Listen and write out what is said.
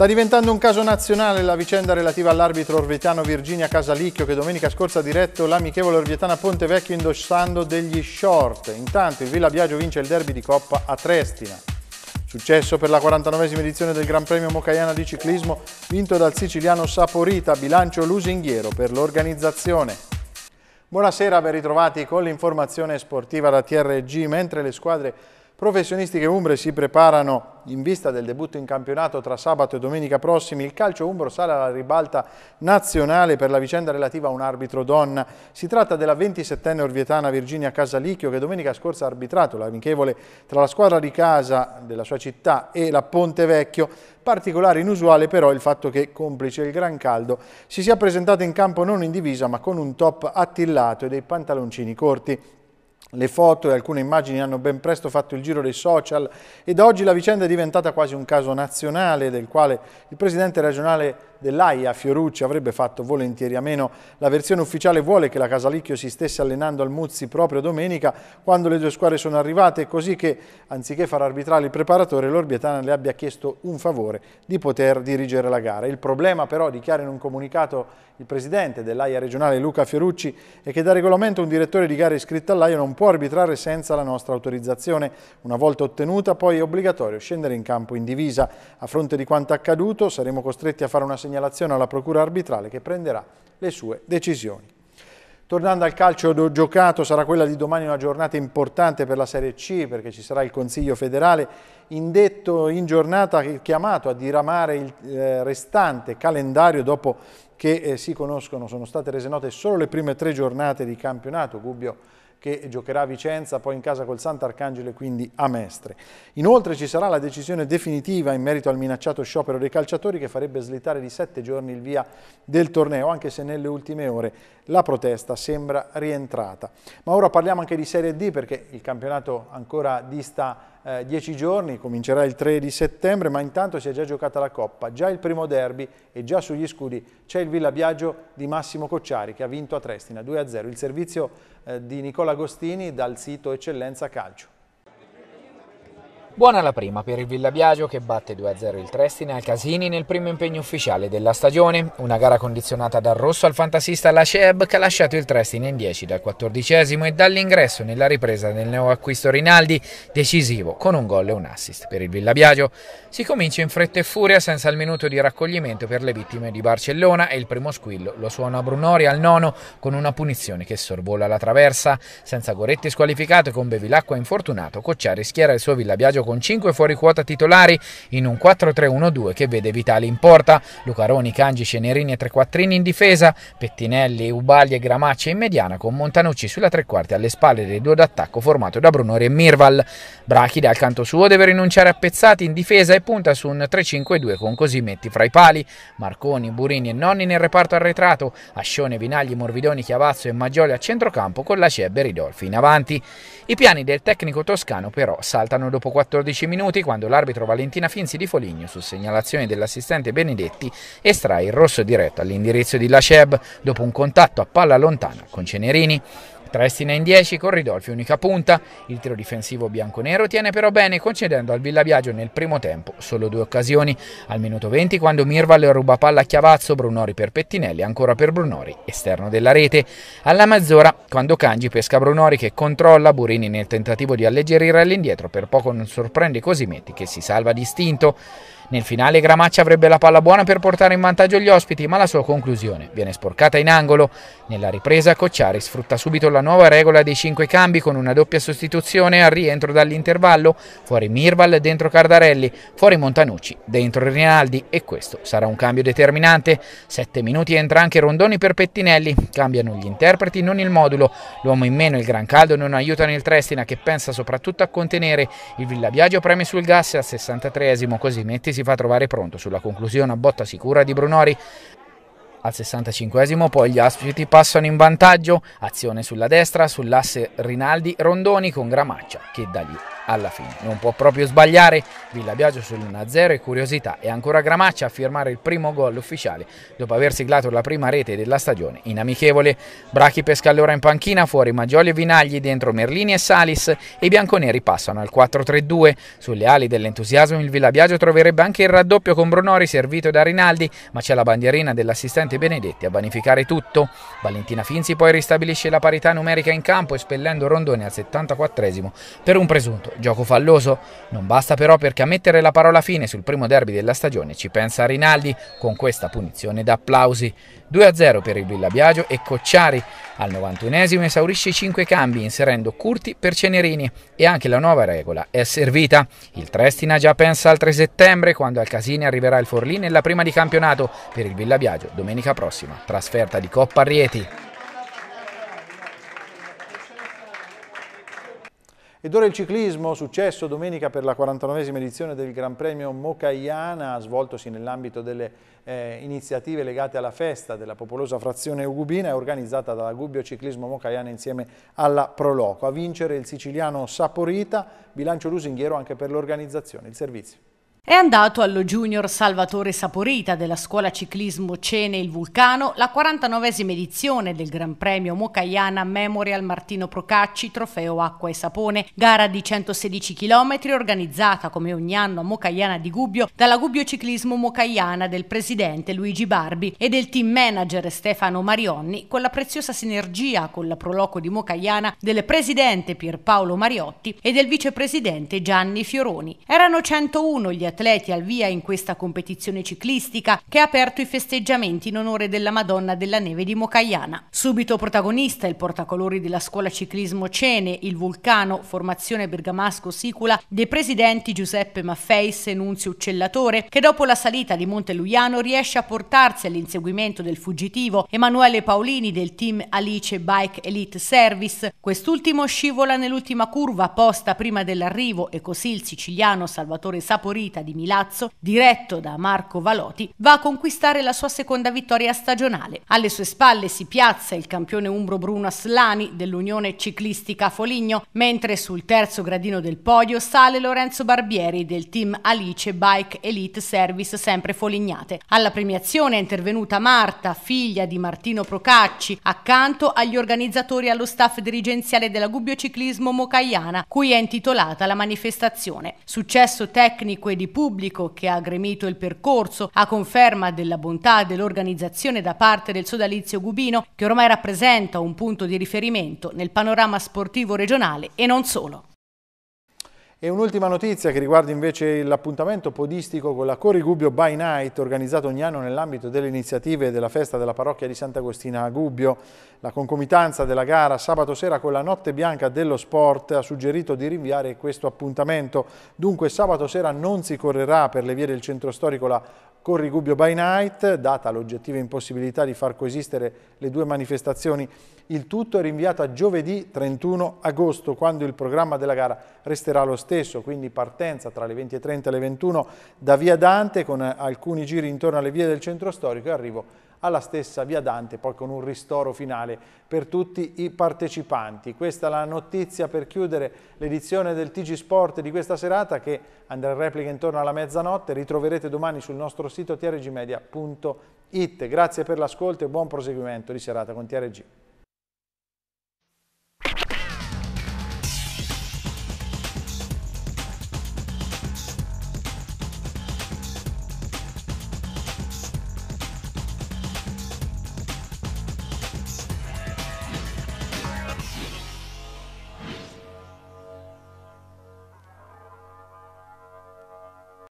Sta diventando un caso nazionale la vicenda relativa all'arbitro orvietano Virginia Casalicchio che domenica scorsa ha diretto l'amichevole orvietana Ponte Vecchio indossando degli short. Intanto il Villa Biagio vince il derby di Coppa a Trestina. Successo per la 49esima edizione del Gran Premio Mocaiana di ciclismo vinto dal siciliano Saporita, bilancio lusinghiero per l'organizzazione. Buonasera, ben ritrovati con l'informazione sportiva da TRG mentre le squadre professionistiche umbre si preparano in vista del debutto in campionato tra sabato e domenica prossimi. Il calcio umbro sale alla ribalta nazionale per la vicenda relativa a un arbitro donna. Si tratta della 27enne orvietana Virginia Casalicchio che domenica scorsa ha arbitrato l'amichevole tra la squadra di casa della sua città e la Ponte Vecchio. Particolare inusuale però il fatto che, complice il gran caldo, si sia presentata in campo non in divisa ma con un top attillato e dei pantaloncini corti. Le foto e alcune immagini hanno ben presto fatto il giro dei social ed oggi la vicenda è diventata quasi un caso nazionale del quale il presidente regionale dell'AIA, Fiorucci avrebbe fatto volentieri a meno. La versione ufficiale vuole che la Casalicchio si stesse allenando al Muzzi proprio domenica quando le due squadre sono arrivate, così che anziché far arbitrare il preparatore, l'Orbietana le abbia chiesto un favore di poter dirigere la gara. Il problema però, dichiara in un comunicato il presidente dell'AIA regionale Luca Fiorucci, è che da regolamento un direttore di gara iscritto all'AIA non può arbitrare senza la nostra autorizzazione. Una volta ottenuta poi è obbligatorio scendere in campo in divisa. A fronte di quanto accaduto saremo costretti a fare una segnalazione segnalazione alla procura arbitrale che prenderà le sue decisioni. Tornando al calcio giocato, sarà quella di domani una giornata importante per la Serie C perché ci sarà il Consiglio federale indetto in giornata eh, chiamato a diramare il eh, restante calendario dopo che eh, si conoscono, sono state rese note solo le prime tre giornate di campionato. Gubbio che giocherà a Vicenza, poi in casa col Sant'Arcangelo e quindi a Mestre. Inoltre ci sarà la decisione definitiva in merito al minacciato sciopero dei calciatori che farebbe slittare di sette giorni il via del torneo, anche se nelle ultime ore la protesta sembra rientrata. Ma ora parliamo anche di Serie D perché il campionato ancora dista eh, dieci giorni, comincerà il 3 di settembre, ma intanto si è già giocata la Coppa, già il primo derby e già sugli scudi c'è il Villa Biagio di Massimo Cocciari che ha vinto a Trestina 2-0, il servizio eh, di Nicola Agostini dal sito Eccellenza Calcio. Buona la prima per il Villa Villabiagio che batte 2-0 il Trestina al Casini nel primo impegno ufficiale della stagione, una gara condizionata dal rosso al fantasista Laceb che ha lasciato il Trestina in 10 dal 14 e dall'ingresso nella ripresa del acquisto Rinaldi, decisivo con un gol e un assist per il Villa Villabiagio. Si comincia in fretta e furia senza il minuto di raccoglimento per le vittime di Barcellona e il primo squillo lo suona Brunori al nono con una punizione che sorvola la traversa. Senza Goretti squalificato e con Bevilacqua infortunato, Cocciari schiera il suo Villa Villabiagio con 5 fuori quota titolari in un 4-3-1-2 che vede Vitali in porta, Lucaroni, Cangi, Cenerini e Trequattrini in difesa, Pettinelli, Ubagli e Gramacci in mediana con Montanucci sulla tre quarti alle spalle dei due d'attacco formato da Brunori e Mirval. Brachi dal canto suo deve rinunciare a Pezzati in difesa e punta su un 3-5-2 con Cosimetti fra i pali, Marconi, Burini e Nonni nel reparto arretrato, Ascione, Vinagli, Morvidoni, Chiavazzo e Maggioli a centrocampo con la Cebbe e Ridolfi in avanti. I piani del tecnico toscano però saltano dopo 4 14 minuti quando l'arbitro Valentina Finzi di Foligno, su segnalazione dell'assistente Benedetti, estrae il rosso diretto all'indirizzo di Laceb dopo un contatto a palla lontana con Cenerini. Tra Trestina in 10 con Ridolfi unica punta. Il tiro difensivo bianconero tiene però bene concedendo al Villaviaggio nel primo tempo solo due occasioni. Al minuto 20 quando Mirval ruba palla a Chiavazzo, Brunori per Pettinelli, ancora per Brunori, esterno della rete. Alla mezz'ora quando Cangi pesca Brunori che controlla Burini nel tentativo di alleggerire all'indietro per poco non sorprende Cosimetti che si salva distinto. Nel finale Gramaccia avrebbe la palla buona per portare in vantaggio gli ospiti, ma la sua conclusione viene sporcata in angolo. Nella ripresa Cocciari sfrutta subito la nuova regola dei cinque cambi con una doppia sostituzione al rientro dall'intervallo, fuori Mirval dentro Cardarelli, fuori Montanucci dentro Rinaldi e questo sarà un cambio determinante. Sette minuti entra anche Rondoni per Pettinelli, cambiano gli interpreti, non il modulo. L'uomo in meno e il gran caldo non aiutano il Trestina che pensa soprattutto a contenere. Il Villaviaggio preme sul gas al 63esimo, così Mettisi si fa trovare pronto sulla conclusione a botta sicura di Brunori. Al 65 poi gli aspiti passano in vantaggio, azione sulla destra, sull'asse Rinaldi-Rondoni con Gramaccia che da lì alla fine. Non può proprio sbagliare Villa Biagio sull'1-0 e curiosità e ancora Gramaccia a firmare il primo gol ufficiale dopo aver siglato la prima rete della stagione in amichevole. Brachi pesca allora in panchina, fuori Maggioli e Vinagli, dentro Merlini e Salis e i bianconeri passano al 4-3-2. Sulle ali dell'entusiasmo il Villa Biagio troverebbe anche il raddoppio con Brunori servito da Rinaldi, ma c'è la bandierina dell'assistente Benedetti a vanificare tutto. Valentina Finzi poi ristabilisce la parità numerica in campo espellendo Rondone al 74 per un presunto Gioco falloso? Non basta però perché a mettere la parola fine sul primo derby della stagione ci pensa Rinaldi con questa punizione d'applausi. 2-0 per il Villabiagio e Cocciari. Al 91esimo esaurisce i 5 cambi inserendo Curti per Cenerini e anche la nuova regola è servita. Il Trestina già pensa al 3 settembre quando al Casini arriverà il Forlì nella prima di campionato per il Villabiagio domenica prossima, trasferta di Coppa Rieti. Ed ora il ciclismo, successo domenica per la 49esima edizione del Gran Premio Mocaiana, svoltosi nell'ambito delle eh, iniziative legate alla festa della popolosa frazione ugubina e organizzata dalla Gubbio Ciclismo Mocaiana insieme alla Proloco. A vincere il siciliano Saporita, bilancio lusinghiero anche per l'organizzazione, il servizio. È andato allo junior Salvatore Saporita della scuola ciclismo Cene il Vulcano la 49esima edizione del Gran Premio Mocaiana Memorial Martino Procacci Trofeo Acqua e Sapone, gara di 116 km organizzata come ogni anno a Mocaiana di Gubbio dalla Gubbio Ciclismo Mocaiana del presidente Luigi Barbi e del team manager Stefano Marionni con la preziosa sinergia con la Proloco di Mocaiana del presidente Pierpaolo Mariotti e del vicepresidente Gianni Fioroni. Erano 101 gli atleti al via in questa competizione ciclistica che ha aperto i festeggiamenti in onore della Madonna della Neve di Mocaiana. Subito protagonista il portacolori della scuola ciclismo Cene, il Vulcano, formazione bergamasco Sicula, dei presidenti Giuseppe Maffeis e Nunzio Uccellatore, che dopo la salita di Monte Luiano riesce a portarsi all'inseguimento del fuggitivo Emanuele Paolini del team Alice Bike Elite Service. Quest'ultimo scivola nell'ultima curva posta prima dell'arrivo e così il siciliano Salvatore Saporita Margherita di Milazzo, diretto da Marco Valoti, va a conquistare la sua seconda vittoria stagionale. Alle sue spalle si piazza il campione umbro Bruno Aslani dell'Unione Ciclistica Foligno, mentre sul terzo gradino del podio sale Lorenzo Barbieri del team Alice Bike Elite Service sempre Folignate. Alla premiazione è intervenuta Marta, figlia di Martino Procacci, accanto agli organizzatori e allo staff dirigenziale della Gubbio Ciclismo Mocaiana, cui è intitolata la manifestazione. Successo tecnico e di pubblico che ha gremito il percorso, a conferma della bontà dell'organizzazione da parte del sodalizio Gubino, che ormai rappresenta un punto di riferimento nel panorama sportivo regionale e non solo. E un'ultima notizia che riguarda invece l'appuntamento podistico con la Cori Gubbio by Night organizzato ogni anno nell'ambito delle iniziative della festa della parrocchia di Sant'Agostina a Gubbio. La concomitanza della gara sabato sera con la Notte Bianca dello Sport ha suggerito di rinviare questo appuntamento. Dunque sabato sera non si correrà per le vie del centro storico la con Rigubbio by Night, data l'oggettiva impossibilità di far coesistere le due manifestazioni. Il tutto è rinviato a giovedì 31 agosto, quando il programma della gara resterà lo stesso, quindi partenza tra le 20.30 e le 21 da Via Dante con alcuni giri intorno alle vie del centro storico e arrivo alla stessa via Dante, poi con un ristoro finale per tutti i partecipanti. Questa è la notizia per chiudere l'edizione del TG Sport di questa serata che andrà in replica intorno alla mezzanotte, ritroverete domani sul nostro sito trgmedia.it. Grazie per l'ascolto e buon proseguimento di serata con TRG.